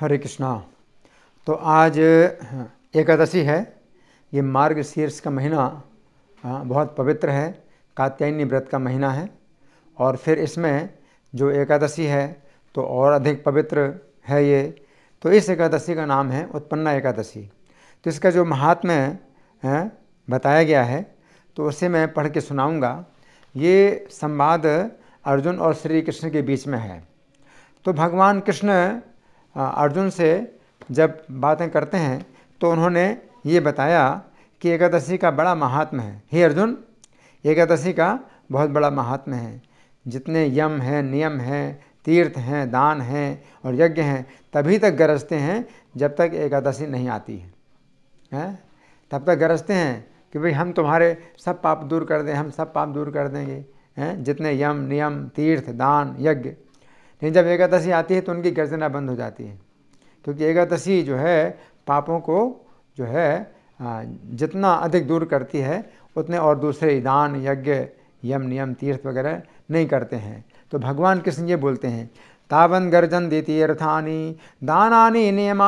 हरे कृष्णा तो आज हाँ, एकादशी है ये मार्ग शीर्ष का महीना हाँ, बहुत पवित्र है कात्यायनी व्रत का महीना है और फिर इसमें जो एकादशी है तो और अधिक पवित्र है ये तो इस एकादशी का नाम है उत्पन्ना एकादशी तो इसका जो महात्म्य है हाँ, बताया गया है तो उसे मैं पढ़ के सुनाऊँगा ये संवाद अर्जुन और श्री कृष्ण के बीच में है तो भगवान कृष्ण अर्जुन से जब बातें करते हैं तो उन्होंने ये बताया कि एकादशी का बड़ा महात्म है हे अर्जुन एकादशी का बहुत बड़ा महात्म है जितने यम हैं नियम हैं तीर्थ हैं दान हैं और यज्ञ हैं तभी तक गरजते हैं जब तक एकादशी नहीं आती है हैं तब तक गरजते हैं कि भाई हम तुम्हारे सब पाप दूर कर दें हम सब पाप दूर कर देंगे हैं जितने यम नियम तीर्थ दान यज्ञ लेकिन जब एकादशी आती है तो उनकी गर्जना बंद हो जाती है क्योंकि एकादशी जो है पापों को जो है जितना अधिक दूर करती है उतने और दूसरे दान यज्ञ यम नियम तीर्थ वगैरह नहीं करते हैं तो भगवान कृष्ण ये बोलते हैं तावन गर्जन द्वितीयर्थानी दानानी यम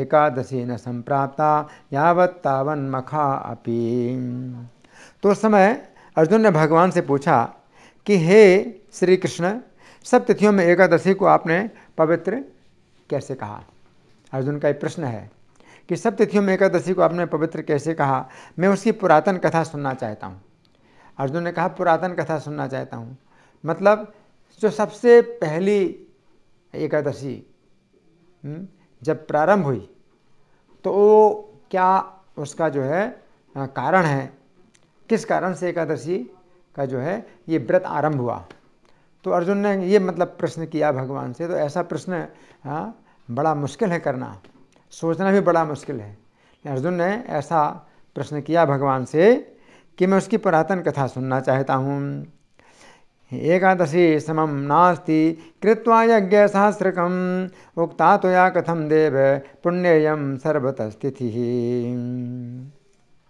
एकादशी न संप्राप्ता यावत तावन मखा अपी तो उस समय अर्जुन ने भगवान से पूछा कि हे श्री कृष्ण सब तिथियों में एकादशी को आपने पवित्र कैसे कहा अर्जुन का एक प्रश्न है कि सब तिथियों में एकादशी को आपने पवित्र कैसे कहा मैं उसकी पुरातन कथा सुनना चाहता हूँ अर्जुन ने कहा पुरातन कथा सुनना चाहता हूँ मतलब जो सबसे पहली एकादशी हम्म, जब प्रारंभ हुई तो वो क्या उसका जो है कारण है किस कारण से एकादशी का जो है ये व्रत आरंभ हुआ तो अर्जुन ने ये मतलब प्रश्न किया भगवान से तो ऐसा प्रश्न हाँ, बड़ा मुश्किल है करना सोचना भी बड़ा मुश्किल है अर्जुन ने ऐसा प्रश्न किया भगवान से कि मैं उसकी पुरातन कथा सुनना चाहता हूँ एकादशी समम नास्ति कृत्वा यज्ञ सहस्रकम उक्ता तो या कथम देव पुण्ययम सर्वत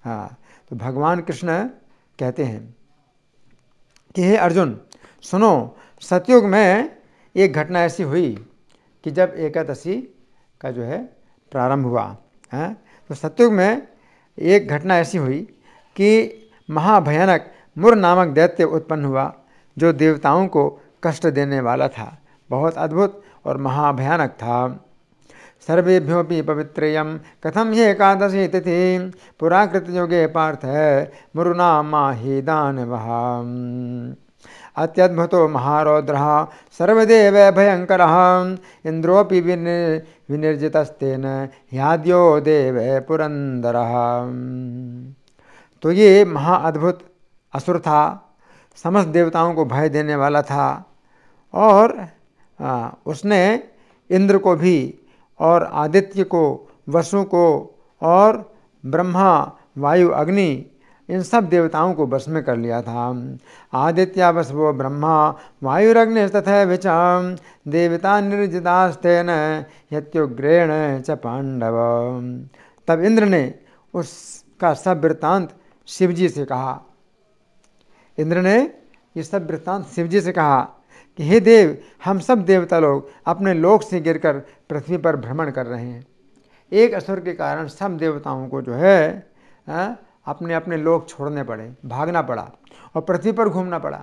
हाँ तो भगवान कृष्ण कहते हैं कि हे अर्जुन सुनो सतयुग में एक घटना ऐसी हुई कि जब एकादशी का जो है प्रारंभ हुआ है हाँ, तो सतयुग में एक घटना ऐसी हुई कि महाभयानक मुर नामक दैत्य उत्पन्न हुआ जो देवताओं को कष्ट देने वाला था बहुत अद्भुत और महाभयानक था सर्वेभ्यो पवित्र कथम ये एकादशी तिथि पुराकृतयोगे पार्थ मुरुना माही दानवः अत्यद्भुतो महारौद्र सर्वदेव भयंकर इंद्रोपी विन् विनिर्जितस्तेन याद्यो देव पुरंदर तो ये महाअद्भुत असुर था समस्त देवताओं को भय देने वाला था और आ, उसने इंद्र को भी और आदित्य को वसु को और ब्रह्मा वायु अग्नि इन सब देवताओं को बस में कर लिया था आदित्या बस वो ब्रह्मा वायुरग्न तथा विचम देवता निर्जितास्तेन यत्युग्रेण च पांडव तब इंद्र ने उसका सब वृत्तांत शिवजी से कहा इंद्र ने ये सब वृत्तांत शिवजी से कहा कि हे देव हम सब देवता लोग अपने लोक से गिरकर पृथ्वी पर भ्रमण कर रहे हैं एक असुर के कारण सब देवताओं को जो है आ, अपने अपने लोक छोड़ने पड़े भागना पड़ा और पृथ्वी पर घूमना पड़ा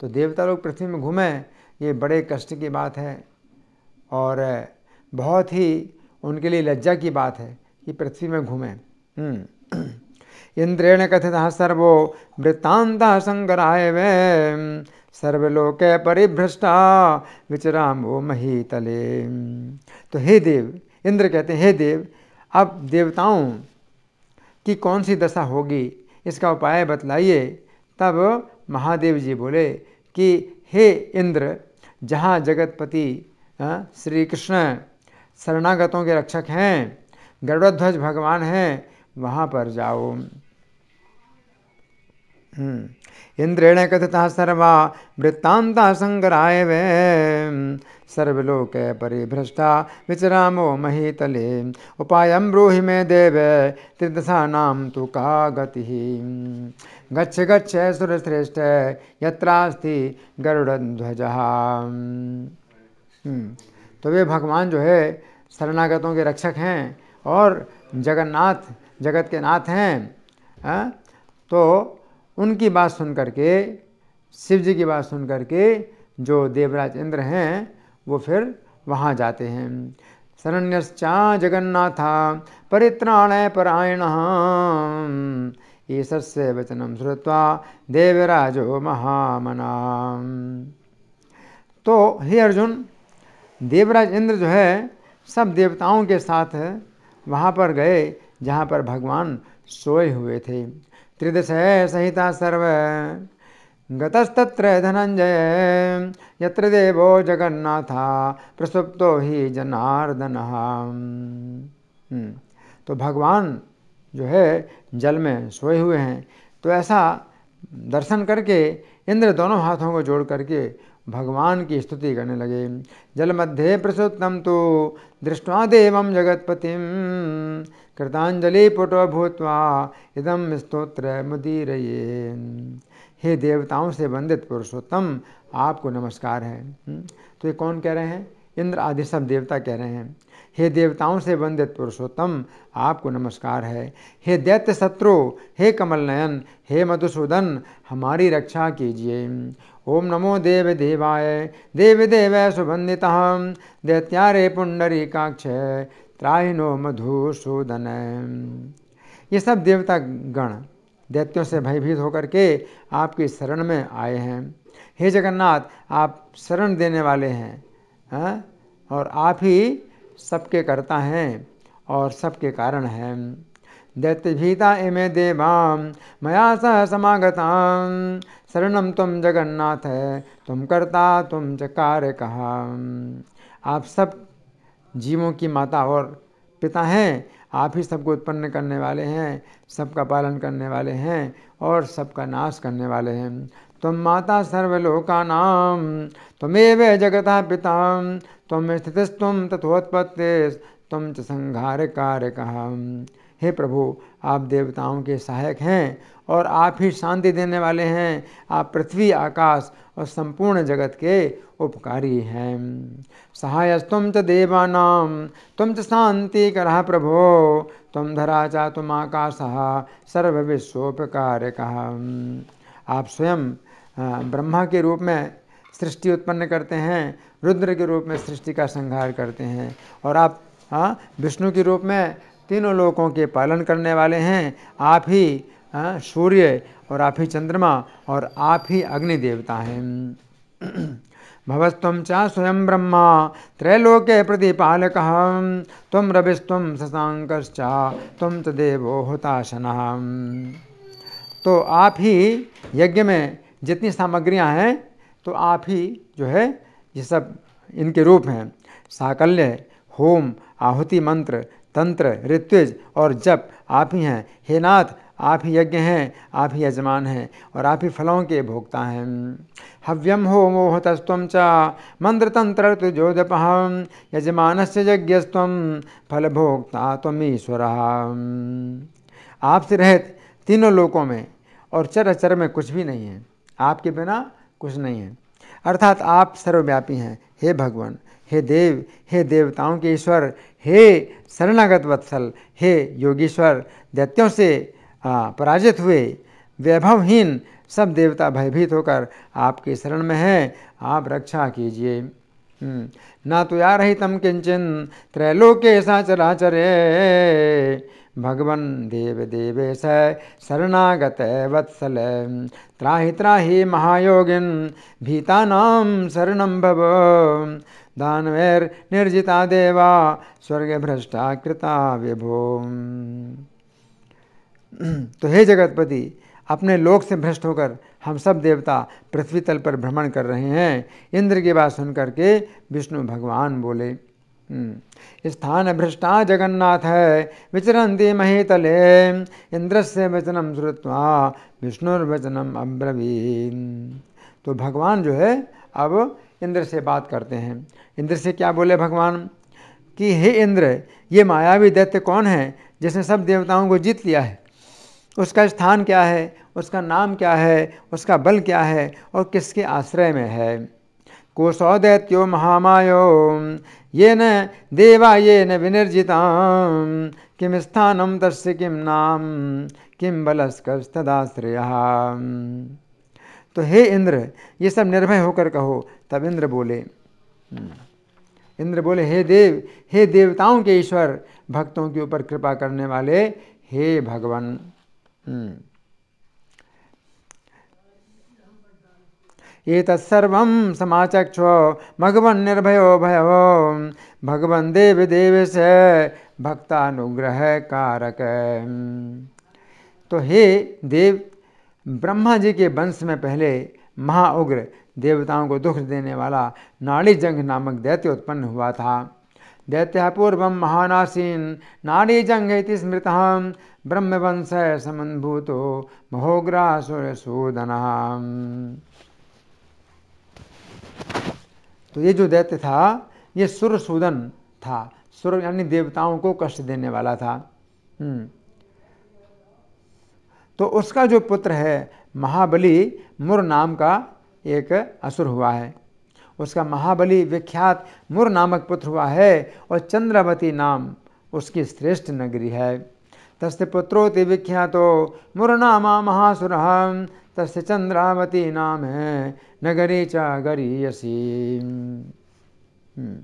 तो देवता लोग पृथ्वी में घूमें ये बड़े कष्ट की बात है और बहुत ही उनके लिए लज्जा की बात है कि पृथ्वी में घूमें हम्म। इंद्रेण कथित सर्वो वृत्तांत संग्राय सर्वलोक परिभ्रष्टा विचराम वो मही तले तो हे देव इंद्र कहते हैं हे देव अब देवताओं की कौन सी दशा होगी इसका उपाय बतलाइए तब महादेव जी बोले कि हे इंद्र जहाँ जगतपति श्री कृष्ण शरणागतों के रक्षक हैं गरुड़ध्वज भगवान हैं वहाँ पर जाओ हम्म। इंद्रेण कथित सर्वा वृत्तांता संग्राय वे सर्वलोक परिभ्रष्टा विचरामो महीतले उपाय ब्रूहि मे देव नाम तो का गति गच्छ गच्छ सुरश्रेष्ठ यत्रास्ति गरुड़ध्वज हम्म, तो वे भगवान जो है शरणागतों के रक्षक हैं और जगन्नाथ जगत के नाथ हैं आ? हाँ? तो उनकी बात सुन करके शिव जी की बात सुन करके जो देवराज इंद्र हैं वो फिर वहाँ जाते हैं शरण्यश्चा जगन्नाथा परित्राण परायण ईश्वर से वचनम श्रुवा देवराजो महामना तो हे अर्जुन देवराज इंद्र जो है सब देवताओं के साथ वहाँ पर गए जहाँ पर भगवान सोए हुए थे त्रिदश सहिता सर्व गतस्तत्र धनंजय यत्र देवो जगन्नाथा प्रसुप्तो ही जनार्दन हम्म, तो भगवान जो है जल में सोए हुए हैं तो ऐसा दर्शन करके इंद्र दोनों हाथों को जोड़ करके भगवान की स्तुति करने लगे जल मध्य प्रसुतम तो दृष्टवा देवम जगतपतिम कृतांजलि पुटो भूतवा इदम स्त्रोत्र मुदीर हे देवताओं से वंदित पुरुषोत्तम आपको नमस्कार है हम्म, तो ये कौन कह रहे हैं इंद्र आदि सब देवता कह रहे हैं हे देवताओं से वंदित पुरुषोत्तम आपको नमस्कार है हे दैत्य शत्रु हे कमल नयन हे मधुसूदन हमारी रक्षा कीजिए ओम नमो देव देवाय देव देव सुबंधिता दैत्यारे पुंडरीकाक्ष त्राहिनो मधुसूदन ये सब देवता गण दैत्यों से भयभीत होकर के आपकी शरण में आए हैं हे जगन्नाथ आप शरण देने वाले हैं हा? और आप ही सबके करता हैं और सबके कारण हैं दैत्यभीता इमे देवा मया सह समागता शरण तुम जगन्नाथ है तुम कर्ता तुम च कार्य कहा आप सब जीवों की माता और पिता हैं आप ही सबको उत्पन्न करने वाले हैं सबका पालन करने वाले हैं और सबका नाश करने वाले हैं तुम माता नाम तुमेव जगता पिता तुम स्थितिस्तुम तथोत्पत्ति तुम च संहार कार्य कहा हे प्रभु आप देवताओं के सहायक हैं और आप ही शांति देने वाले हैं आप पृथ्वी आकाश और संपूर्ण जगत के उपकारी हैं तुम च देवानाम तुम च शांति कर प्रभो तुम धरा चा तुम आकाश सर्वविश्वोपकार आप स्वयं ब्रह्मा के रूप में सृष्टि उत्पन्न करते हैं रुद्र के रूप में सृष्टि का संहार करते हैं और आप विष्णु के रूप में तीनों लोगों के पालन करने वाले हैं आप ही सूर्य और आप ही चंद्रमा और आप ही अग्नि देवता हैं भवस्तम चा स्वयं ब्रह्मा त्रैलोक्य प्रतिपालक तुम रविस्तम शशांक तम च देवो होताशन तो आप ही यज्ञ में जितनी सामग्रियां हैं तो आप ही जो है ये सब इनके रूप हैं साकल्य होम आहुति मंत्र तंत्र ऋत्विज और जप आप ही हैं हे नाथ आप ही यज्ञ हैं आप ही यजमान हैं और आप ही फलों के भोक्ता हैं हव्यम हो मोहतस्व च मंत्रतंत्र तुजोदपहम यजमान से यज्ञस्व फलभोक्ता ईश्वर आपसे रहत तीनों लोकों में और चर चर में कुछ भी नहीं है आपके बिना कुछ नहीं है अर्थात आप सर्वव्यापी हैं हे भगवान हे देव हे देवताओं के ईश्वर हे शरणागत वत्सल हे योगीश्वर दैत्यों से पराजित हुए वैभवहीन सब देवता भयभीत होकर आपके शरण में हैं आप रक्षा कीजिए हम्म, ना तो या रही तम किंचन त्रैलोके साचराचरे भगवन देव देवेश शरणागत वत्सल त्राही त्राही महायोगिन नाम शरणम भव निर्जिता देवा स्वर्ग भ्रष्टा कृता विभो तो हे जगतपति अपने लोक से भ्रष्ट होकर हम सब देवता पृथ्वी तल पर भ्रमण कर रहे हैं इंद्र की बात सुन करके विष्णु भगवान बोले हम्म, स्थान भ्रष्टा जगन्नाथ है विचरती महीतले इंद्र से वचनम श्रुवा विष्णुर्वचनम अब्रवीन तो भगवान जो है अब इंद्र से बात करते हैं इंद्र से क्या बोले भगवान कि हे इंद्र ये मायावी दैत्य कौन है जिसने सब देवताओं को जीत लिया है उसका स्थान क्या है उसका नाम क्या है उसका बल क्या है और किसके आश्रय में है कोसौ दैत्यो महामायो ये न देवा ये न विनिर्जिता किम स्थानम तस्य किम नाम किम बलस्कर तो हे इंद्र ये सब निर्भय होकर कहो तब इंद्र बोले हम्म, इंद्र बोले हे देव हे देवताओं के ईश्वर भक्तों के ऊपर कृपा करने वाले हे भगवान ये हम्म, तत्सर्व समाचक्ष भगवन निर्भयो भयो भगवान देव देव से भक्तानुग्रह कारक तो हे देव ब्रह्मा जी के वंश में पहले महाउग्र देवताओं को दुख देने वाला नाड़ी जंग नामक दैत्य उत्पन्न हुआ था दैत्य पूर्व महानासीन नाड़ी जंग स्मृत ब्रह्मवंश महोग्रह महोग्रासुरसूदन तो ये जो दैत्य था ये सुरसूदन था सुर यानी देवताओं को कष्ट देने वाला था हम्म। तो उसका जो पुत्र है महाबली मुर नाम का एक असुर हुआ है उसका महाबली विख्यात मुर नामक पुत्र हुआ है और चंद्रावती नाम उसकी श्रेष्ठ नगरी है तस्य पुत्रोति विख्यातो मुरनामा महासुर तस्य चंद्रावती नाम है नगरी चागरी गरीयसी हम्म।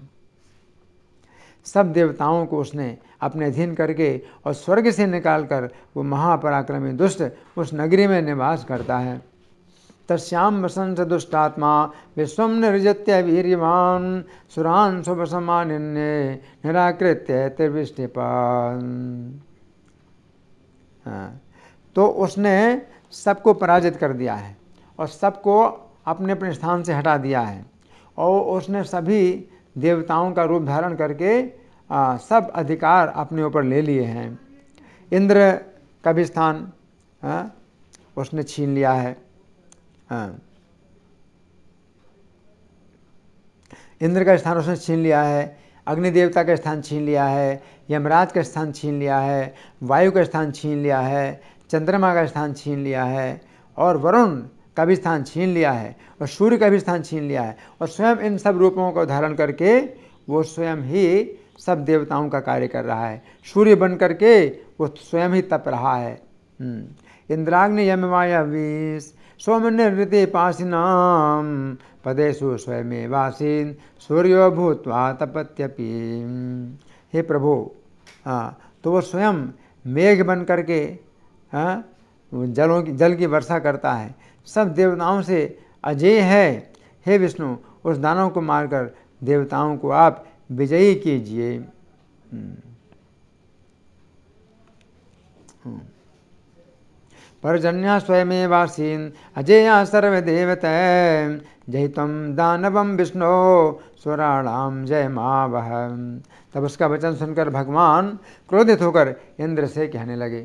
सब देवताओं को उसने अपने अधीन करके और स्वर्ग से निकालकर वो महापराक्रमी दुष्ट उस नगरी में निवास करता है तस्यां वसन् स दुष्टात्मा विश्वं निर्जत्य वीर्यवान् सुरान् समान्य निराकृत्य त्रिविष्णिपान् हाँ, तो उसने सबको पराजित कर दिया है और सबको अपने अपने स्थान से हटा दिया है और उसने सभी देवताओं का रूप धारण करके आ, सब अधिकार अपने ऊपर ले लिए हैं इंद्र का भी स्थान आ, हाँ, उसने छीन लिया है हाँ। इंद्र का स्थान उसने छीन लिया है अग्नि देवता का स्थान छीन लिया है यमराज का स्थान छीन लिया है वायु का स्थान छीन लिया है चंद्रमा का स्थान छीन लिया है और वरुण का भी स्थान छीन लिया है और सूर्य का भी स्थान छीन लिया है और स्वयं इन सब रूपों को धारण करके वो स्वयं ही सब देवताओं का कार्य कर रहा है सूर्य बन करके वो स्वयं ही तप रहा है हम्म। इंद्राग्नि यमवाया विष सोमनिवृत्ति पासीना पदेशु स्वयं वासीन सूर्यो भूतवा तपत्यपि हे प्रभु हाँ तो वो स्वयं मेघ बन करके आ, जलों की जल की वर्षा करता है सब देवताओं से अजय है हे विष्णु उस दानव को मारकर देवताओं को आप विजयी कीजिए Hmm. पर्जन्या स्वयमेवासीन अजेया सर्वदेवत जय तम दानवम विष्णु स्वराणाम जय माँ वह तब उसका वचन सुनकर भगवान क्रोधित होकर इंद्र से कहने लगे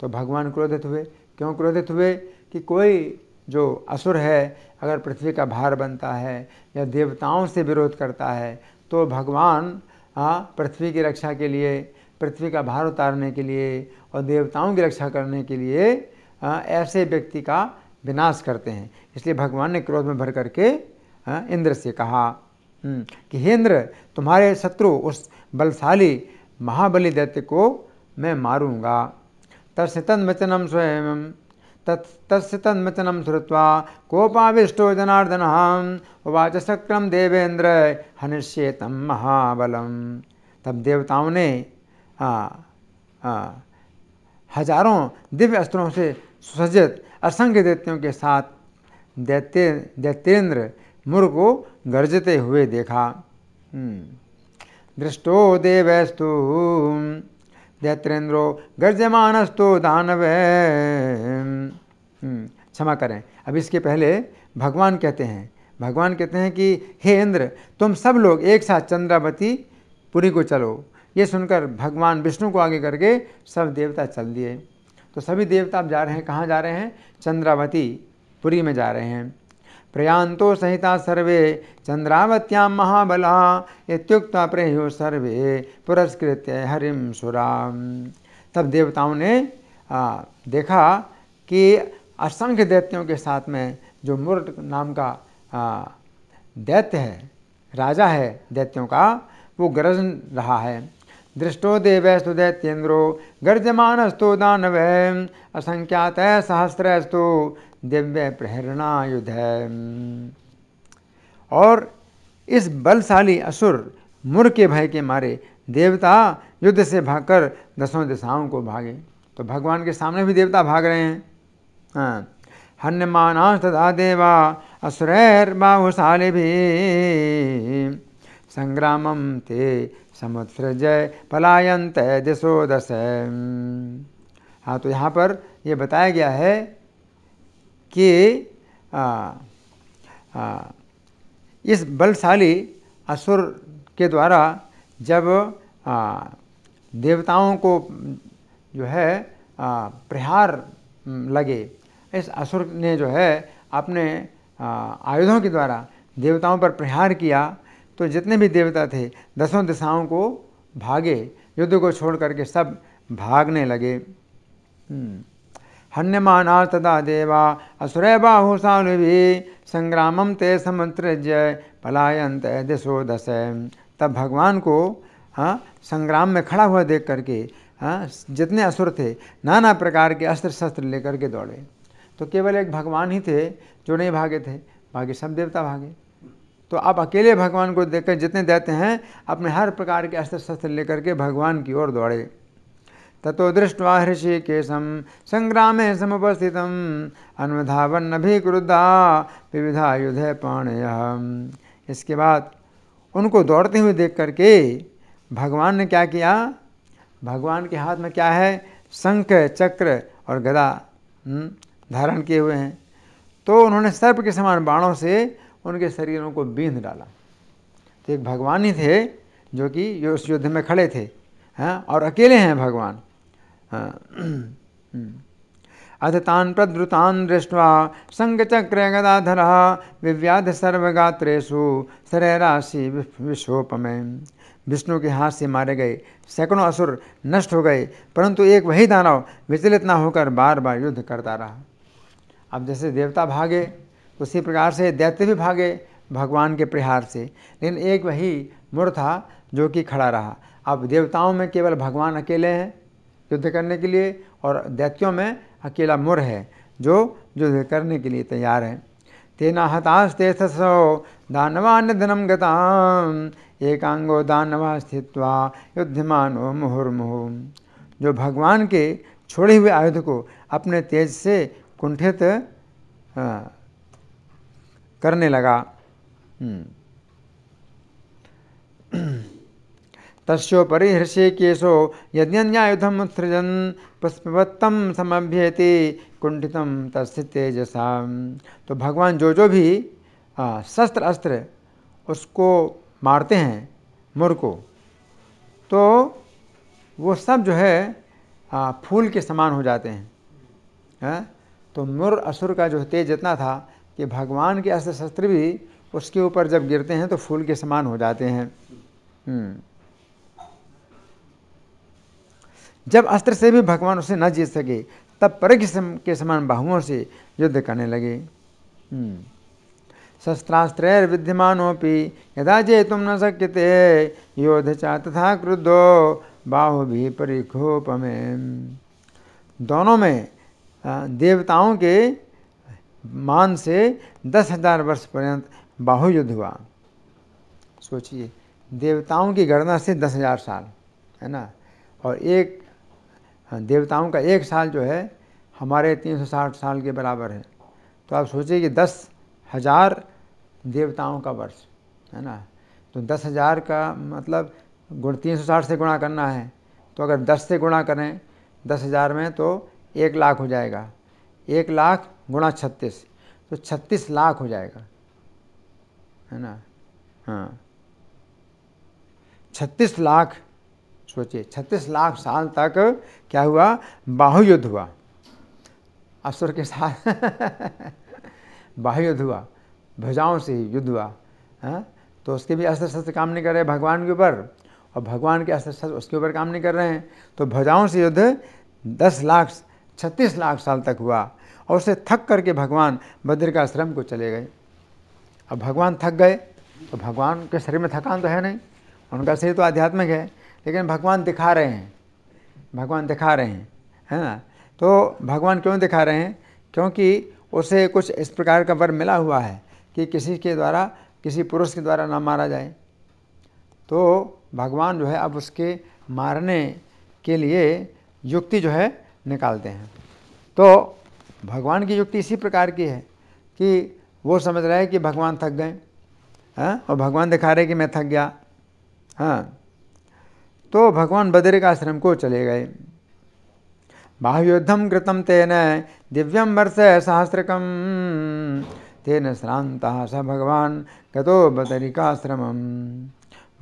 तो भगवान क्रोधित हुए क्यों क्रोधित हुए कि कोई जो असुर है अगर पृथ्वी का भार बनता है या देवताओं से विरोध करता है तो भगवान पृथ्वी की रक्षा के लिए पृथ्वी का भार उतारने के लिए और देवताओं की रक्षा करने के लिए ऐसे व्यक्ति का विनाश करते हैं इसलिए भगवान ने क्रोध में भर करके इंद्र से कहा हम्म, कि हे इंद्र तुम्हारे शत्रु उस बलशाली महाबली दैत्य को मैं मारूंगा तद वचनम स्वयं तत्तन वचनम श्रुवा कोपाविष्टो जनार्दन उवाच शक्रम देवेंद्र हनिष्येतम महाबलम तब देवताओं ने आ, आ, हजारों दिव्य अस्त्रों से सुसज्जित असंख्य दैत्यों के साथ दैत्य दैत्येन्द्र मुर को गर्जते हुए देखा हम्म। दृष्टो देवस्तु दैत्येंद्रो गर्जमानस्तु दानव हम्म। क्षमा करें अब इसके पहले भगवान कहते हैं भगवान कहते हैं कि हे इंद्र तुम सब लोग एक साथ चंद्रावती पुरी को चलो ये सुनकर भगवान विष्णु को आगे करके सब देवता चल दिए तो सभी देवता अब जा रहे हैं कहाँ जा रहे हैं चंद्रावती पुरी में जा रहे हैं प्रयांतो सहिता सर्वे चंद्रावत्याम महाबला इत्युक्त प्रेयो सर्वे पुरस्कृत हरिम सुराम तब देवताओं ने आ, देखा कि असंख्य दैत्यों के साथ में जो मुरट नाम का दैत्य है राजा है दैत्यों का वो गरज रहा है दृष्टो देवस्तु दैत्येन्द्रो गर्जमानस्तु दानव असंख्यात सहस्रस्तु दिव्य युद्ध और इस बलशाली असुर मुर के भय के मारे देवता युद्ध से भागकर दसों दिशाओं को भागे तो भगवान के सामने भी देवता भाग रहे हैं हाँ हन्यमानाश तथा देवा बाहुशाली भी संग्रामम ते समुत्सृजय पलायंत दिशो दस हाँ तो यहाँ पर ये बताया गया है कि आ, आ, इस बलशाली असुर के द्वारा जब आ, देवताओं को जो है आ, प्रहार लगे इस असुर ने जो है अपने आयुधों के द्वारा देवताओं पर प्रहार किया तो जितने भी देवता थे दसों दिशाओं को भागे युद्ध को छोड़ करके सब भागने लगे हम्म। हन्यमान तदा देवा असुर भी संग्रामम ते पलायन तय दिशो दस तब भगवान को हाँ संग्राम में खड़ा हुआ देख करके हाँ जितने असुर थे नाना प्रकार के अस्त्र शस्त्र लेकर के दौड़े तो केवल एक भगवान ही थे जो नहीं भागे थे बाकी सब देवता भागे तो आप अकेले भगवान को देखकर जितने देते हैं अपने हर प्रकार के अस्त्र शस्त्र लेकर के भगवान की ओर दौड़े ततो दृष्टवा केशम संग्राम समुपस्थित अन्वधावन भी क्रुद्धा विविधा युधे पाणय इसके बाद उनको दौड़ते हुए देख करके भगवान ने क्या किया भगवान के हाथ में क्या है शंख चक्र और गदा हम्म, धारण किए हुए हैं तो उन्होंने सर्प के समान बाणों से उनके शरीरों को बींध डाला तो एक भगवान ही थे जो कि उस युद्ध में खड़े थे हैं हाँ, और अकेले हैं भगवान हाँ। अथ तान प्रद्रुतान दृष्टवा चक्र गदाधर विव्याध सर्वगात्रेशु राशि विश्वोपमय विष्णु के हाथ से मारे गए सैकड़ों असुर नष्ट हो गए परंतु एक वही दानव विचलित ना होकर बार बार युद्ध करता रहा अब जैसे देवता भागे उसी प्रकार से दैत्य भी भागे भगवान के प्रहार से लेकिन एक वही मुर था जो कि खड़ा रहा अब देवताओं में केवल भगवान अकेले हैं युद्ध करने के लिए और दैत्यों में अकेला मुर है जो युद्ध करने के लिए तैयार है तेना ते सो दानवान धनम गताम एकांगो दानवा स्थित्वा युद्धमानो मुहुर्मुहु जो भगवान के छोड़े हुए आयुध को अपने तेज से कुंठित हाँ, करने लगा हम्म। तस्ोपरिहृषे केशो यज्ञन्यायुधम सृजन पुष्पवत्तम समभ्येति कुंठितम तस्य तेजसा तो भगवान जो जो भी आ, शस्त्र अस्त्र उसको मारते हैं मुर को तो वो सब जो है आ, फूल के समान हो जाते हैं हाँ? तो मुर असुर का जो तेज जितना था कि भगवान के अस्त्र शस्त्र भी उसके ऊपर जब गिरते हैं तो फूल के समान हो जाते हैं हम्म। जब अस्त्र से भी भगवान उसे न जीत सके तब पर के समान बाहुओं से युद्ध करने लगे हम्म। शस्त्रास्त्रैर्विद्यमानोपि यदा जे तुम न शक्यते योध चा तथा क्रुद्धो बाहु भी परिखोपमे दोनों में देवताओं के मान से दस हजार वर्ष पर्यंत युद्ध हुआ सोचिए देवताओं की गणना से दस हजार साल है ना और एक हाँ, देवताओं का एक साल जो है हमारे तीन सौ साठ साल के बराबर है तो आप सोचिए कि दस हजार देवताओं का वर्ष है ना तो दस हजार का मतलब गुण तीन सौ साठ से गुणा करना है तो अगर दस से गुणा करें दस हज़ार में तो एक लाख हो जाएगा एक लाख गुणा छत्तीस तो छत्तीस लाख हो जाएगा है ना हाँ छत्तीस लाख सोचिए छत्तीस लाख साल तक क्या हुआ बाहु युद्ध हुआ असुर के साथ बाहु युद्ध हुआ भजाओं से ही युद्ध हुआ है हाँ? तो उसके भी अस्त्र शस्त्र काम नहीं कर रहे भगवान के ऊपर और भगवान के अस्त्र शस्त्र उसके ऊपर काम नहीं कर रहे हैं तो भजाओं से युद्ध दस लाख छत्तीस लाख साल तक हुआ और उसे थक करके भगवान बद्र का आश्रम को चले गए अब भगवान थक गए तो भगवान के शरीर में थकान तो है नहीं उनका शरीर तो आध्यात्मिक है लेकिन भगवान दिखा रहे हैं भगवान दिखा रहे हैं है ना तो भगवान क्यों दिखा रहे हैं क्योंकि उसे कुछ इस प्रकार का वर मिला हुआ है कि किसी के द्वारा किसी पुरुष के द्वारा ना मारा जाए तो भगवान जो है अब उसके मारने के लिए युक्ति जो है निकालते हैं तो भगवान की युक्ति इसी प्रकार की है कि वो समझ रहा है कि भगवान थक गए हैं हाँ? और भगवान दिखा रहे कि मैं थक गया हाँ तो भगवान बद्र का आश्रम को चले गए बाह्योद्धम कृतम तेन दिव्यम वर्ष सहस्रकम तेन श्रांता स भगवान गतो बदरिकाश्रम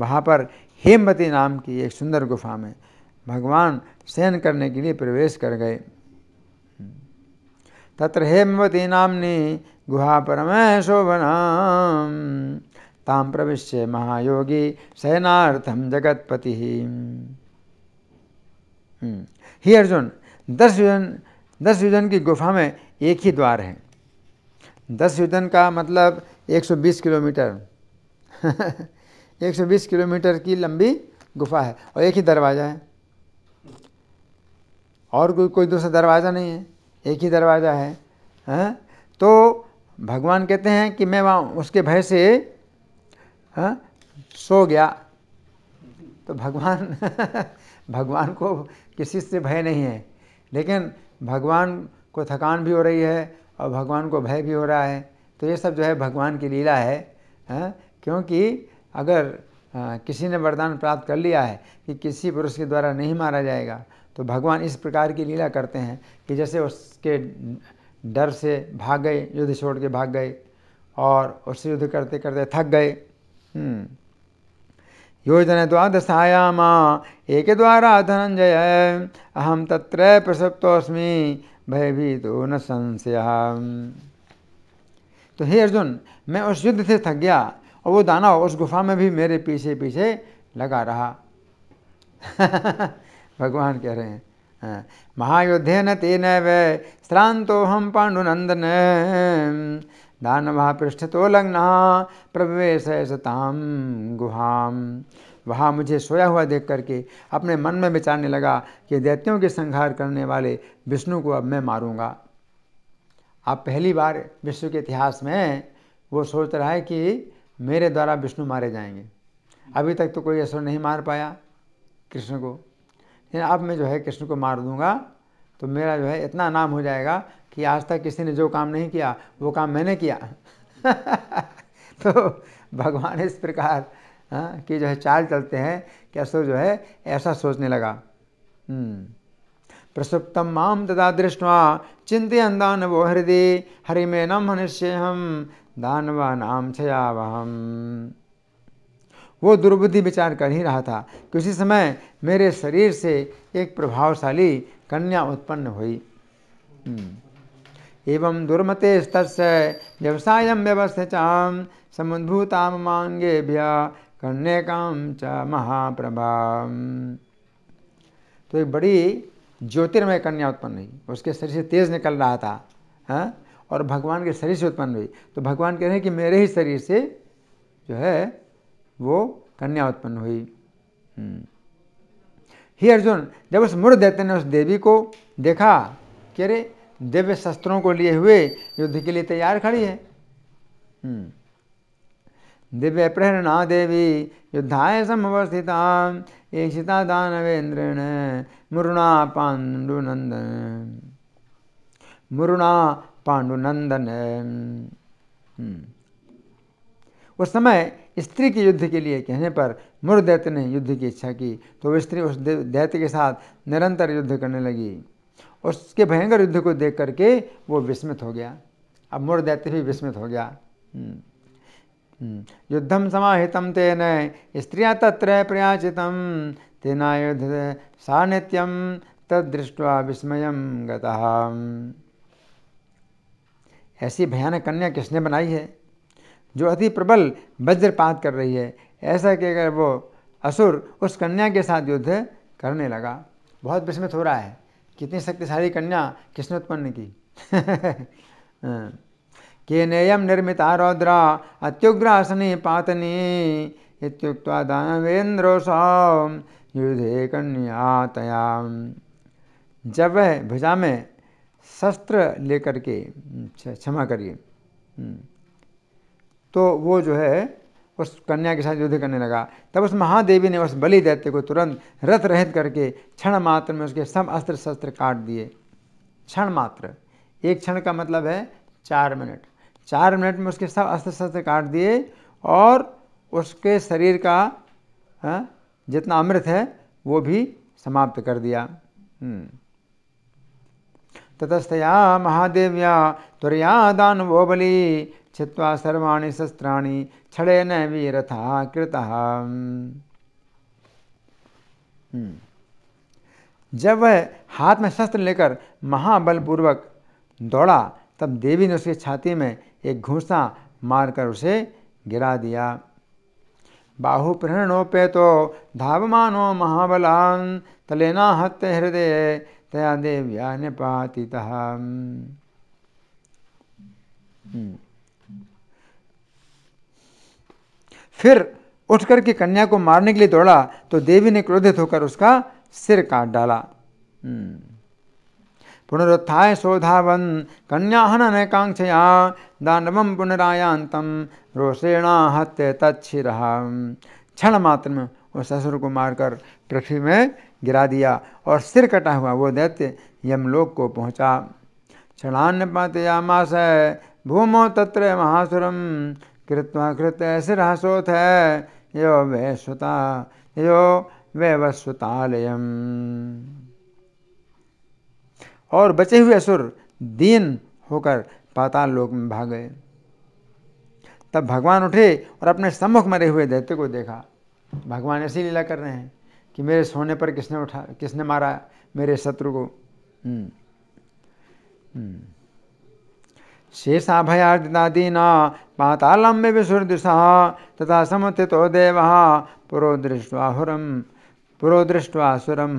वहाँ पर हेमवती नाम की एक सुंदर गुफा में भगवान सेन करने के लिए प्रवेश कर गए तत्र हेमवती नाम्नी गुहापरमशोभनां ताम प्रवेश महायोगी शयनार्थम जगतपति ही हम्म। अर्जुन दस युजन दस युजन की गुफा में एक ही द्वार है दस युजन का मतलब 120 किलोमीटर 120 किलोमीटर की लंबी गुफा है और एक ही दरवाज़ा है और कोई कोई दूसरा दरवाज़ा नहीं है एक ही दरवाज़ा है हा? तो भगवान कहते हैं कि मैं वहाँ उसके भय से हाँ सो गया तो भगवान भगवान को किसी से भय नहीं है लेकिन भगवान को थकान भी हो रही है और भगवान को भय भी हो रहा है तो ये सब जो है भगवान की लीला है हा? क्योंकि अगर आ, हाँ, किसी ने वरदान प्राप्त कर लिया है कि किसी पुरुष के द्वारा नहीं मारा जाएगा तो भगवान इस प्रकार की लीला करते हैं कि जैसे उसके डर से भाग गए युद्ध छोड़ के भाग गए और उससे युद्ध करते करते थक गए योजना माँ एक द्वारा धनंजय अहम तत्र भयभी तो न संशय तो हे अर्जुन मैं उस युद्ध से थक गया और वो दाना उस गुफा में भी मेरे पीछे पीछे लगा रहा भगवान कह रहे हैं हाँ। महायुद्धे न तेन वै श्रांतो हम पांडुनंदन दानवा पृष्ठ तो लग्ना प्रवेश सताम गुहाम वहाँ मुझे सोया हुआ देख करके अपने मन में विचारने लगा कि दैत्यों के संहार करने वाले विष्णु को अब मैं मारूंगा अब पहली बार विश्व के इतिहास में वो सोच रहा है कि मेरे द्वारा विष्णु मारे जाएंगे अभी तक तो कोई असर नहीं मार पाया कृष्ण को यानी अब मैं जो है कृष्ण को मार दूंगा तो मेरा जो है इतना नाम हो जाएगा कि आज तक किसी ने जो काम नहीं किया वो काम मैंने किया तो भगवान इस प्रकार हाँ, की जो है चाल चलते हैं कि असुर जो है ऐसा सोचने लगा हम्म। प्रसुप्तम माम तदा दृष्टवा चिंतन दान वो हृदय हरिमे नम हनिष्य हम दानवा नाम छयावहम वो दुर्बुद्धि विचार कर ही रहा था कि उसी समय मेरे शरीर से एक प्रभावशाली कन्या उत्पन्न हुई हम्म। एवं दुर्मते स्तस्य व्यवसाय व्यवस्थाम समुद्भूता मांगे भ्या कन्या काम च महाप्रभा तो एक बड़ी ज्योतिर्मय कन्या उत्पन्न हुई उसके शरीर से तेज निकल रहा था हा? और भगवान के शरीर से उत्पन्न हुई तो भगवान कह रहे हैं कि मेरे ही शरीर से जो है वो कन्या उत्पन्न हुई ही हम्म। अर्जुन जब उस मूर्ख देते ने उस देवी को देखा कि अरे दिव्य शस्त्रों को लिए हुए युद्ध के लिए तैयार खड़ी है हम्म। दिव्य प्रेरणा देवी युद्धाय समवस्थिता सीता दानवेंद्रेण मुरुणा पांडुनंदन मुरुणा पांडुनंदन हम्म। उस समय स्त्री के युद्ध के लिए कहने पर दैत्य ने युद्ध की इच्छा की तो वह स्त्री उस दैत्य के साथ निरंतर युद्ध करने लगी उसके भयंकर युद्ध को देख करके वो विस्मित हो गया अब दैत्य भी विस्मित हो गया हम्म। हम्म। युद्धम समाहितम तेन स्त्री तत्र प्रयाचितम तेना युद्ध सानित्यम तदृष्ट्वा विस्मय गता ऐसी भयानक कन्या किसने बनाई है जो अति प्रबल वज्रपात कर रही है ऐसा कि अगर वो असुर उस कन्या के साथ युद्ध करने लगा बहुत विस्मित हो रहा है कितनी शक्तिशाली कन्या किसने उत्पन्न की हाँ। के नेयम रौद्र अत्युग्र आसनी पातनी इत्युक्त्वा दानवेंद्रो सौम युधे कन्या तयाम जब वह भुजा में शस्त्र लेकर के क्षमा करिए हम्म। तो वो जो है उस कन्या के साथ युद्ध करने लगा तब उस महादेवी ने उस बलि दैत्य को तुरंत रथ रहित करके क्षण मात्र में उसके सब अस्त्र शस्त्र काट दिए क्षण मात्र एक क्षण का मतलब है चार मिनट चार मिनट में उसके सब अस्त्र शस्त्र काट दिए और उसके शरीर का हा? जितना अमृत है वो भी समाप्त कर दिया हम्म। ततस्तया महादेव्या त्वरया दानवो बली छिवा सर्वाणि शस्त्राणि छड़ेन वीरथा कृतः हम्म। जब वह हाथ में शस्त्र लेकर महाबलपूर्वक दौड़ा तब देवी ने उसकी छाती में एक घूसा मारकर उसे गिरा दिया प्रणोपे तो धावमानो महाबलान तलेना हत्य हृदय तया देव्या निपाति हम्म। फिर उठकर के कन्या को मारने के लिए दौड़ा तो देवी ने क्रोधित होकर उसका सिर काट डाला हम्म। पुनरुत्थाय शोधावन कन्या हनन कांक्षया दानवम पुनरायांतम रोषेणा हत्य तच्छिर क्षण मात्र में उस ससुर को मारकर पृथ्वी में गिरा दिया और सिर कटा हुआ वो दैत्य यमलोक को पहुंचा क्षणान्न पातयामास भूमो तत्र महासुरम कृत्वा कृत शिरासोऽथ यो वैश्वता यो वैवस्वतालयम और बचे हुए असुर दीन होकर पाताल लोक में भाग गए तब भगवान उठे और अपने सम्मुख मरे हुए दैत्य को देखा भगवान ऐसी लीला कर रहे हैं कि मेरे सोने पर किसने उठा किसने मारा मेरे शत्रु को हम्म। हम्म। दीना पातालं मे विसुरदृशः तथा समथितो देवः पुरो दृष्ट्वाहुरं पुरो दृष्ट्वासुरं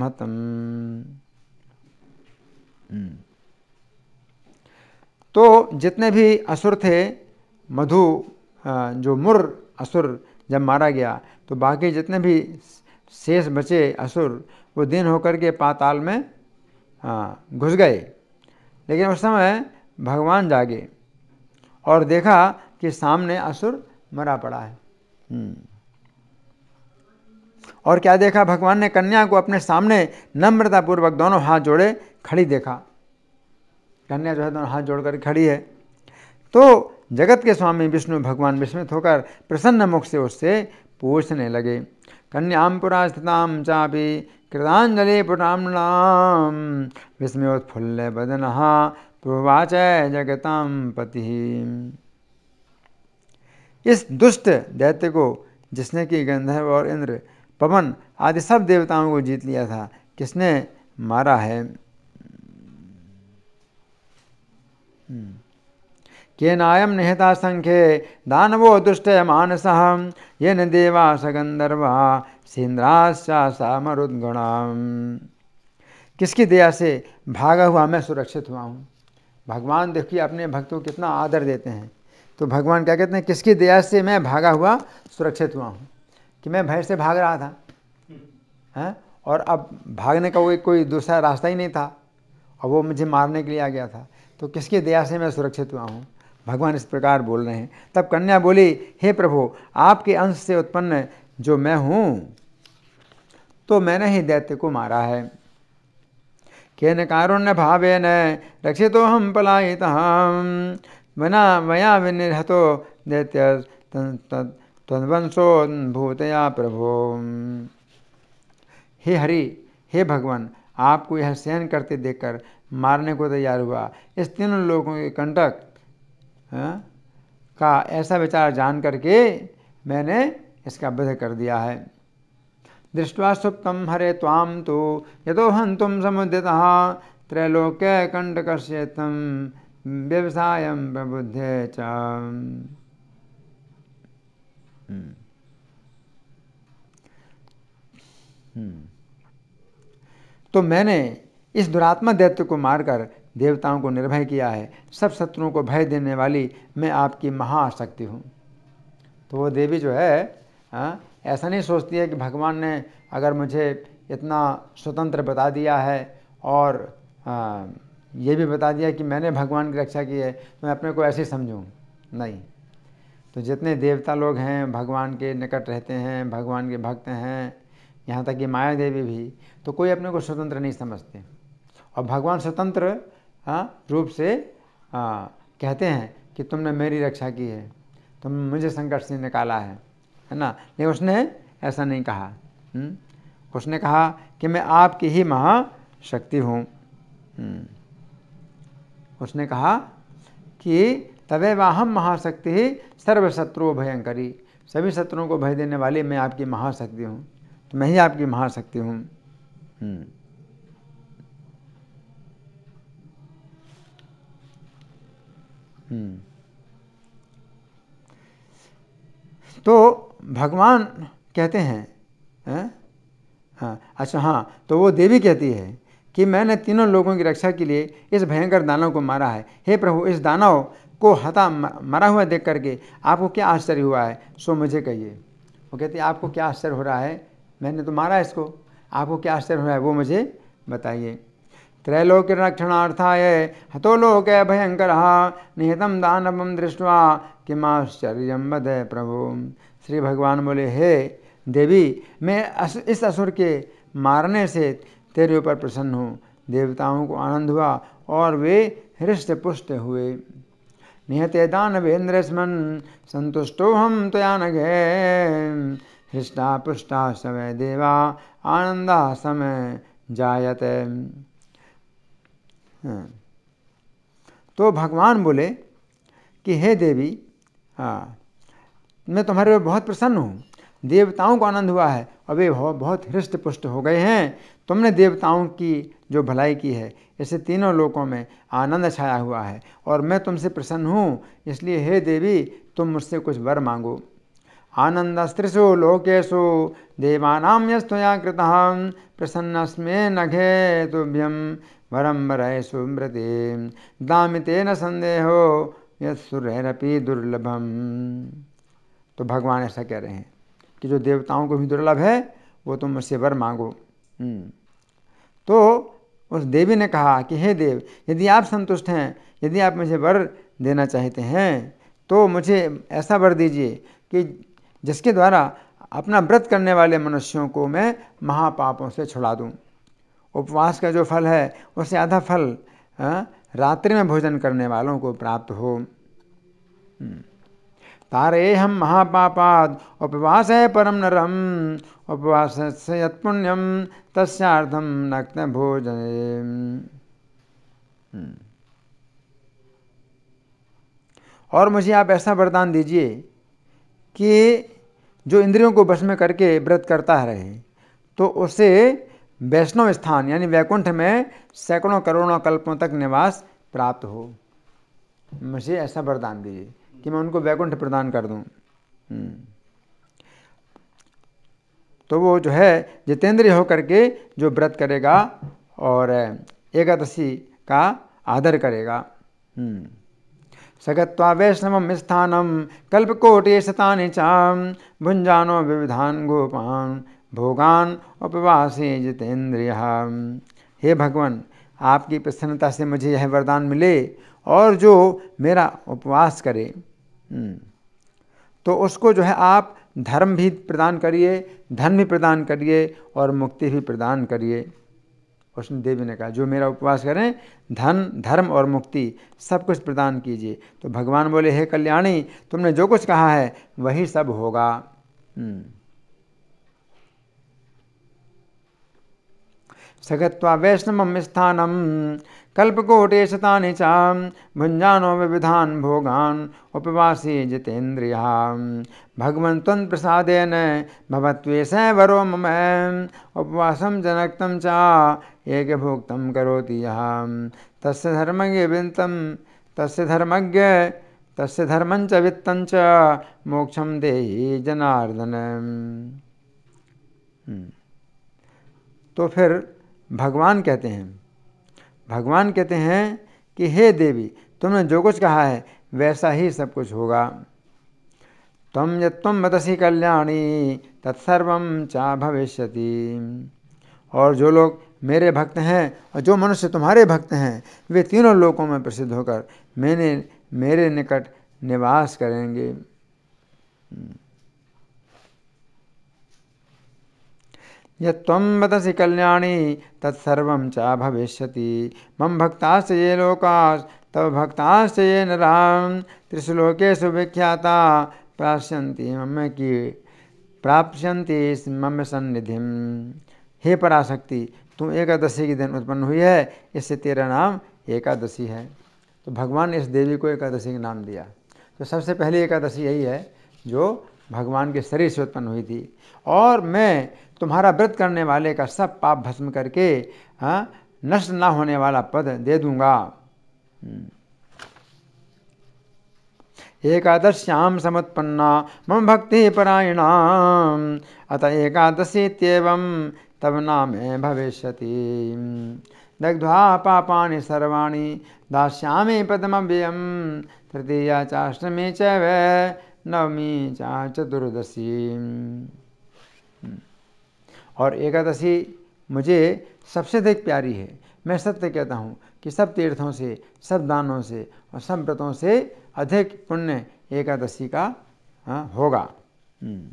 तो जितने भी असुर थे मधु जो मुर असुर जब मारा गया तो बाकी जितने भी शेष बचे असुर वो दिन होकर के पाताल में घुस गए लेकिन उस समय भगवान जागे और देखा के सामने असुर मरा पड़ा है हम्म। और क्या देखा भगवान ने कन्या को अपने सामने नम्रतापूर्वक दोनों हाथ जोड़े खड़ी देखा कन्या जो है दोनों हाथ जोड़कर खड़ी है तो जगत के स्वामी विष्णु भगवान विस्मित होकर प्रसन्न मुख से उससे पूछने लगे कन्याम पुरा स्थिताम चापी कृतांजलि पुराणाम विस्मयोत्फुल्ल बदन प्रवाच जगताम पति इस दुष्ट दैत्य को जिसने कि गंधर्व और इंद्र पवन आदि सब देवताओं को जीत लिया था किसने मारा है हम्म। के नायम निहता संख्य दानवो दुष्ट मानस ये न देवा सगंधर्व सिंद्राश्चा सामरुद्गुण किसकी दया से भागा हुआ मैं सुरक्षित हुआ हूँ भगवान देखिए अपने भक्तों को कितना आदर देते हैं तो भगवान क्या कहते हैं किसकी दया से मैं भागा हुआ सुरक्षित हुआ हूँ कि मैं भय से भाग रहा था हैं और अब भागने का कोई कोई दूसरा रास्ता ही नहीं था और वो मुझे मारने के लिए आ गया था तो किसकी दया से मैं सुरक्षित हुआ हूँ भगवान इस प्रकार बोल रहे हैं तब कन्या बोली हे प्रभु आपके अंश से उत्पन्न जो मैं हूँ तो मैंने ही दैत्य को मारा है न कारुण्य भावे न रक्षितो हम पलायित हम मना मया विनिहतो दैत्य भूतया प्रभो हे हरि हे भगवान आपको यह सहन करते देखकर मारने को तैयार हुआ इस तीनों लोगों के कंटक हाँ, का ऐसा विचार जान करके मैंने इसका वध कर दिया है दृष्टवा सुप्तम हरे ताम तो यदोहन तुम समुद्यतः त्रैलोक्य तम व्यवसाय प्रबुद्धे च हम्म। हम्म। तो मैंने इस दुरात्मा दैत्य को मारकर देवताओं को निर्भय किया है सब शत्रुओं को भय देने वाली मैं आपकी महाशक्ति हूँ तो वो देवी जो है आ, हाँ, ऐसा नहीं सोचती है कि भगवान ने अगर मुझे इतना स्वतंत्र बता दिया है और आ, हाँ, ये भी बता दिया कि मैंने भगवान की रक्षा की है तो मैं अपने को ऐसे ही समझूँ नहीं तो जितने देवता लोग हैं भगवान के निकट रहते हैं भगवान के भक्त हैं यहाँ तक कि माया देवी भी तो कोई अपने को स्वतंत्र नहीं समझते और भगवान स्वतंत्र हाँ, रूप से आ, कहते हैं कि तुमने मेरी रक्षा की है तुम मुझे संकट से निकाला है है ना लेकिन उसने ऐसा नहीं कहा हुँ? हम्म? उसने कहा कि मैं आपकी ही महाशक्ति हूँ हम्म। उसने कहा कि तवे वाहम महाशक्ति सर्वशत्रु भयंकरी सभी शत्रुओं को भय देने वाली मैं आपकी महाशक्ति हूँ तो मैं ही आपकी महाशक्ति हूँ हम्म। हम्म। तो भगवान कहते हैं है? हाँ अच्छा हाँ तो वो देवी कहती है कि मैंने तीनों लोगों की रक्षा के लिए इस भयंकर दानव को मारा है हे प्रभु इस दानव को हता मरा हुआ देख करके आपको क्या आश्चर्य हुआ है सो मुझे कहिए वो कहते आपको क्या आश्चर्य हो रहा है मैंने तो मारा इसको आपको क्या आश्चर्य हो रहा है वो मुझे बताइए त्रैलोक रक्षणार्थाय हतो लोक भयंकर निहतम दानवम दृष्टवा आश्चर्य बद प्रभु श्री भगवान बोले हे देवी मैं इस असुर के मारने से तेरे ऊपर प्रसन्न हूँ देवताओं को आनंद हुआ और वे हृष्ट पुष्ट हुए निहते दानवेन्द्र स्मन संतुष्टो हम तया न हृष्टा पुष्टा समय देवा आनंदा समय जायत हाँ। तो भगवान बोले कि हे देवी हाँ मैं तुम्हारे ऊपर बहुत प्रसन्न हूँ देवताओं को आनंद हुआ है और वे बहुत हृष्ट पुष्ट हो गए हैं तुमने देवताओं की जो भलाई की है ऐसे तीनों लोकों में आनंद छाया हुआ है और मैं तुमसे प्रसन्न हूँ इसलिए हे देवी तुम मुझसे कुछ वर मांगो आनन्दस्त्रिषु लोकेशु देवानां यस्तया प्रसन्न प्रसन्नस्मे नघे तोभ्यम वरम वरय सुमृति दामिते तेन संदेहो यूरपी दुर्लभम तो भगवान ऐसा कह रहे हैं कि जो देवताओं को भी दुर्लभ है वो तुम मुझसे वर मांगो हम्म। तो उस देवी ने कहा कि हे देव यदि आप संतुष्ट हैं यदि आप मुझे वर देना चाहते हैं तो मुझे ऐसा वर दीजिए कि जिसके द्वारा अपना व्रत करने वाले मनुष्यों को मैं महापापों से छुड़ा दूँ उपवास का जो फल है उससे आधा फल रात्रि में भोजन करने वालों को प्राप्त हो हम्म। तारे हम महापापाद उपवास है परम नरम उपवास युण्यम यत्पुण्यं नग्न भोजन हम्म। और मुझे आप ऐसा वरदान दीजिए कि जो इंद्रियों को बस में करके व्रत करता रहे तो उसे वैष्णव स्थान यानी वैकुंठ में सैकड़ों करोड़ों कल्पों तक निवास प्राप्त हो मुझे ऐसा वरदान दीजिए कि मैं उनको वैकुंठ प्रदान कर दूँ हम्म। तो वो जो है जितेंद्रिय होकर के जो व्रत करेगा और एकादशी का आदर करेगा हम्म। सगत्वा वैष्णव स्थानम कल्पकोटे शता चाम भुंजानो विविधान गोपान भोगान उपवासी जितेंद्रिय हे भगवान आपकी प्रसन्नता से मुझे यह वरदान मिले और जो मेरा उपवास करे हम्म। तो उसको जो है आप धर्म भी प्रदान करिए धन भी प्रदान करिए और मुक्ति भी प्रदान करिए उसने देवी ने कहा जो मेरा उपवास करें धन धर्म और मुक्ति सब कुछ प्रदान कीजिए तो भगवान बोले हे कल्याणी तुमने जो कुछ कहा है वही सब होगा हम्म। सगत्वा वैष्णव स्थानम कल्पकोटेशता च भुंजानो विविधान् भोगान् उपवासी जितेन्द्रिया भगवंत प्रसादन भवत्वेष वरो मम उपवास जनक च कौती करोति यः तस् धर्म विन्तं तस्य धर्मज्ञ तस्य धर्मञ्च जनार्दन हम्म। तो फिर भगवान कहते हैं भगवान कहते हैं कि हे देवी तुमने जो कुछ कहा है वैसा ही सब कुछ होगा तम तुम मदसी कल्याणी तत्सर्व चा भविष्य और जो लोग मेरे भक्त हैं और जो मनुष्य तुम्हारे भक्त हैं वे तीनों लोकों में प्रसिद्ध होकर मैंने मेरे निकट निवास करेंगे यम वदसी कल्याणी तत्सर्व च भविष्य मम भक्ता ये लोका तव भक्ता ये नाम त्रिश्लोकेशु विख्याता प्राप्स्यन्ति मम की प्राप्य मम सन्निधि हे पराशक्ति तू एकादशी के दिन उत्पन्न हुई है इससे तेरा नाम एकादशी है तो भगवान ने इस देवी को एकादशी का नाम दिया तो सबसे पहली एकादशी यही है जो भगवान के शरीर से उत्पन्न हुई थी और मैं तुम्हारा व्रत करने वाले का सब पाप भस्म करके हाँ, नष्ट ना होने वाला पद दे दूंगा हम्म। एकादश्याम समत्पन्ना मम भक्ति परायणा अतः एकादशी एवं तब नाम भविष्य दग्ध्वा सर्वाणी सर्वाणि पदम पदमव्ययं तृतीया चाष्टमी च वै नवमी चतुर्दशी और एकादशी मुझे सबसे अधिक प्यारी है मैं सत्य कहता हूँ कि सब तीर्थों से सब दानों से और सब व्रतों से अधिक पुण्य एकादशी का हाँ, होगा हम्म।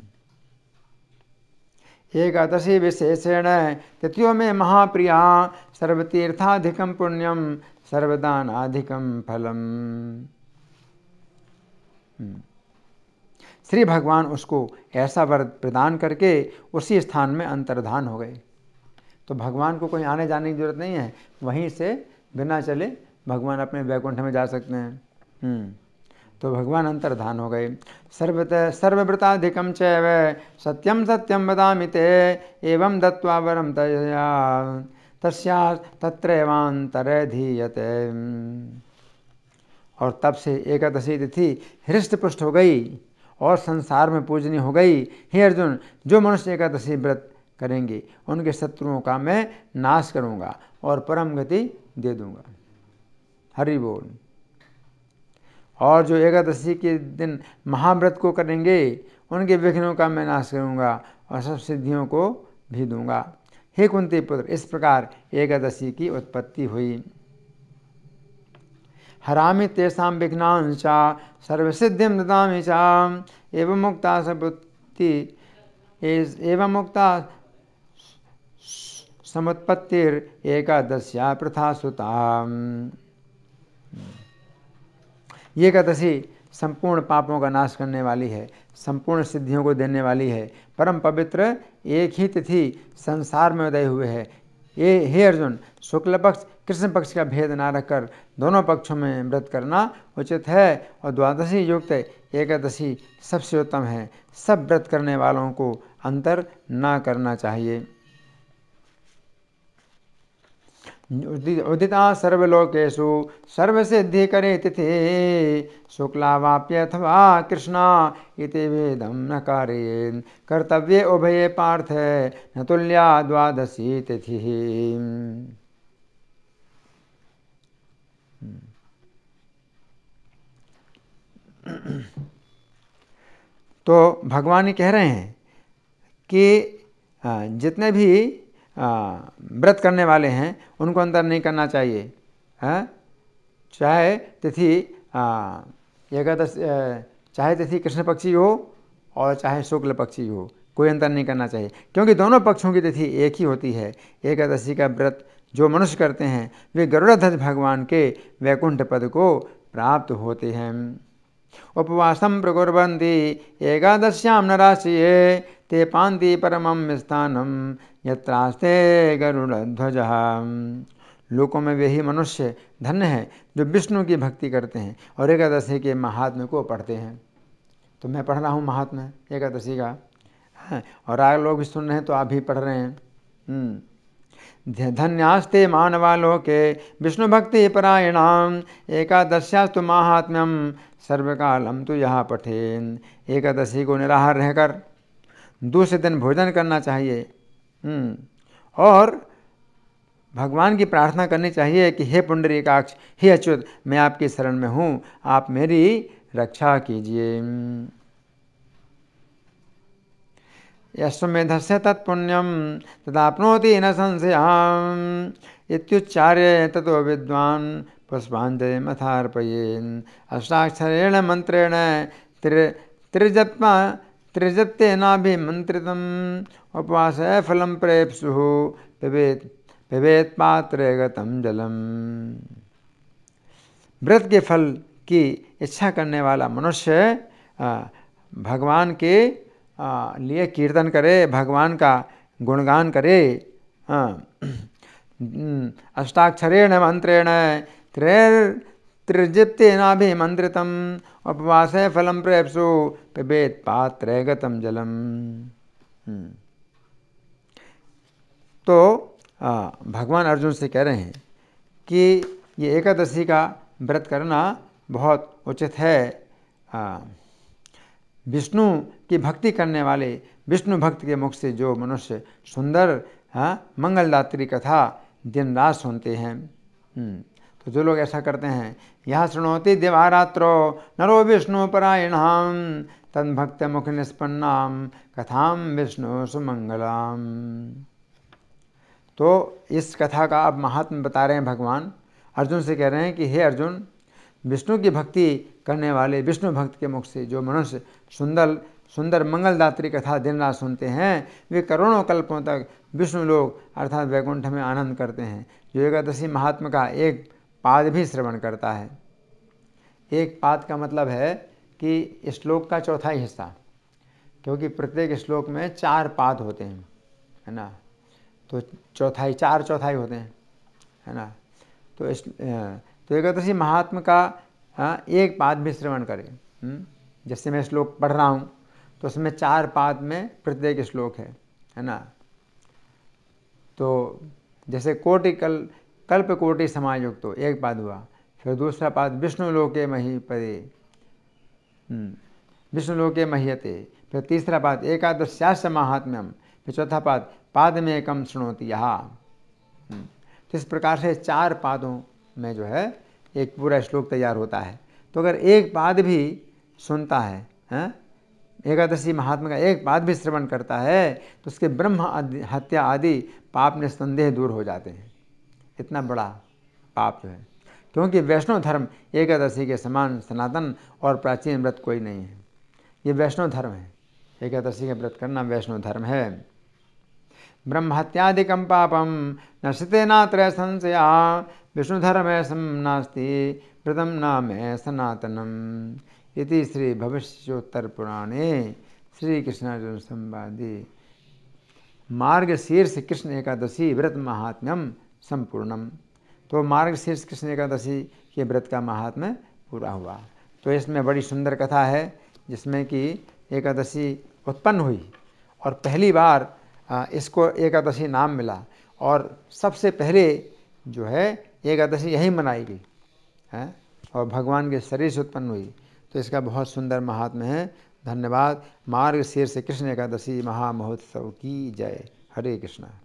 एकादशी विशेषण तिथियों में महाप्रिया सर्वतीर्थाधिकम पुण्यम सर्वदानाधिकम फलम हम्म। श्री भगवान उसको ऐसा वर प्रदान करके उसी स्थान में अंतर्धान हो गए तो भगवान को कोई आने जाने की जरूरत नहीं है वहीं से बिना चले भगवान अपने वैकुंठ में जा सकते हैं हम्म, तो भगवान अंतर्धान हो गए सर्वत सर्वव्रताधिकम च सत्यम सत्यम बदा ते एवं दत्वा वरम तया तस्या तत्रैवांतरे धीयते और तब से एकादशी तिथि हृष्ट पुष्ट हो गई और संसार में पूजनी हो गई हे अर्जुन जो मनुष्य एकादशी व्रत करेंगे उनके शत्रुओं का मैं नाश करूँगा और परम गति दे दूंगा हरि बोल और जो एकादशी के दिन महाव्रत को करेंगे उनके विघ्नों का मैं नाश करूँगा और सब सिद्धियों को भी दूंगा हे कुंती पुत्र इस प्रकार एकादशी की उत्पत्ति हुई हरामि तेषा विघ्ना सर्वसिद्धिं ददामि च मुक्ता समुत्ति मुक्ता समुत्पत्तिर एकादश्या प्रथा सुता ये एकादशी संपूर्ण पापों का नाश करने वाली है संपूर्ण सिद्धियों को देने वाली है परम पवित्र एक ही तिथि संसार में उदय हुए है ये हे अर्जुन शुक्ल पक्ष कृष्ण पक्ष का भेद ना रखकर दोनों पक्षों में व्रत करना उचित है और द्वादशी युक्त एकादशी सबसे उत्तम है सब व्रत करने वालों को अंतर ना करना चाहिए उदिता सर्वलोकेशु सर्वसिद्धि करे तिथि शुक्ला अथवा कृष्णा इति वेदम न कार्य कर्तव्य उभये पार्थ न तुल्या द्वादशी तिथि तो भगवान ये कह रहे हैं कि जितने भी व्रत करने वाले हैं उनको अंतर नहीं करना चाहिए हाँ? चाहे तिथि एकादश चाहे तिथि कृष्ण पक्षी हो और चाहे शुक्ल पक्षी हो कोई अंतर नहीं करना चाहिए क्योंकि दोनों पक्षों की तिथि एक ही होती है एकादशी का व्रत जो मनुष्य करते हैं वे गरुड़ध्वज भगवान के वैकुंठ पद को प्राप्त होते हैं उपवास प्रकुर्वन्ति एकादश्यां नराशिये ते पाती परम स्थान यस्ते गरुड़ध्वज लोकों में वही मनुष्य धन्य है जो विष्णु की भक्ति करते हैं और एकादशी के महात्म्य को पढ़ते हैं तो मैं पढ़ रहा हूँ महात्मा एकादशी का हाँ, और आगे लोग भी सुन रहे हैं तो आप भी पढ़ रहे हैं हम्म। धन्यास्ते मानवालोके परायणाम एकादश्यास्तु महात्म्यम सर्वकालम तो यहाँ पठेन एकादशी को निराहार रहकर दूसरे दिन भोजन करना चाहिए हम्म। और भगवान की प्रार्थना करनी चाहिए कि हे पुंडरीकाक्ष हे अच्युत मैं आपकी शरण में हूँ आप मेरी रक्षा कीजिए यस्मेधस्य तत्पुण्यम तदाप्नोति न संशयाच्चार्य तथो विद्वान् पुष्पाजलि पुष्पाञ्जलिमथार्पयेन् अष्टाक्षरेण मंत्रेण त्रि त्रिजत्मा फल प्रेपु फलं प्रेप्सुः पिबेत् पिबेत् जलम व्रत के फल की इच्छा करने वाला मनुष्य भगवान के लिए कीर्तन करे भगवान का गुणगान करे अष्टाक्षरेण मंत्रेण त्रेर त्रिजिप्ते मंत्रित उपवास फलम प्रेपसु पिबेत पात्र गतम जलम हम्म। तो भगवान अर्जुन से कह रहे हैं कि ये एकादशी का व्रत करना बहुत उचित है विष्णु की भक्ति करने वाले विष्णु भक्त के मुख से जो मनुष्य सुंदर हाँ, मंगलदात्री कथा दिन रात सुनते हैं हम्म, तो जो लोग ऐसा करते हैं यह शृणोति दिवारात्रो नरो विष्णु परायण तन भक्त मुख निष्पन्नाम कथाम विष्णु सुमंगलाम तो इस कथा का आप महात्म बता रहे हैं भगवान अर्जुन से कह रहे हैं कि हे अर्जुन विष्णु की भक्ति करने वाले विष्णु भक्त के मुख से जो मनुष्य सुंदर सुंदर मंगलदात्री कथा दिन रात सुनते हैं वे करोड़ों कल्पों तक विष्णु लोग अर्थात वैकुंठ में आनंद करते हैं जो एकादशी महात्मा का एक पाद भी श्रवण करता है एक पाद का मतलब है कि श्लोक का चौथाई हिस्सा क्योंकि प्रत्येक श्लोक में चार पाद होते हैं है ना तो चौथाई चार चौथाई होते हैं है ना तो इस तो एकादशी महात्म का हाँ, एक पाद भी श्रवण करें हम्म, जैसे मैं श्लोक पढ़ रहा हूँ तो उसमें चार पाद में प्रत्येक श्लोक है है ना तो जैसे कोटि कल कल्प कोटि समायुक्त तो एक पाद हुआ फिर दूसरा पाद विष्णु लोके मही पदे हम्म, विष्णु लोके महियते फिर तीसरा पाद एकादश्याश महात्म्यम फिर चौथा पाद पाद में एकम सुनोति यहाँ हम्म, तो इस प्रकार से चार पादों में जो है एक पूरा श्लोक तैयार होता है तो अगर एक पाद भी सुनता है हैं हाँ, एकादशी महात्मा का एक पाद भी श्रवण करता है तो उसके ब्रह्म हत्या आदि पाप में संदेह दूर हो जाते हैं इतना बड़ा पाप जो है क्योंकि वैष्णव धर्म एकादशी के समान सनातन और प्राचीन व्रत कोई नहीं है ये वैष्णव धर्म है एकादशी का व्रत करना वैष्णव धर्म है ब्रह्म हत्यादिकम पापम नशते नात्र संशया विष्णुधर्मेशं नास्ति कृतं नाम सनातनम इति श्री भविष्योत्तरपुराणे श्रीकृष्णार्जुन मार्ग मार्गशीर्ष कृष्ण एकादशी व्रत महात्म्यम संपूर्णम तो मार्गशीर्ष कृष्ण एकादशी के व्रत का महात्म्य पूरा हुआ तो इसमें बड़ी सुंदर कथा है जिसमें कि एकादशी उत्पन्न हुई और पहली बार इसको एकादशी नाम मिला और सबसे पहले जो है एकादशी यहीं मनाई गई है और भगवान के शरीर से उत्पन्न हुई तो इसका बहुत सुंदर महात्म है धन्यवाद मार्ग से कृष्ण एकादशी महामहोत्सव की जय हरे कृष्णा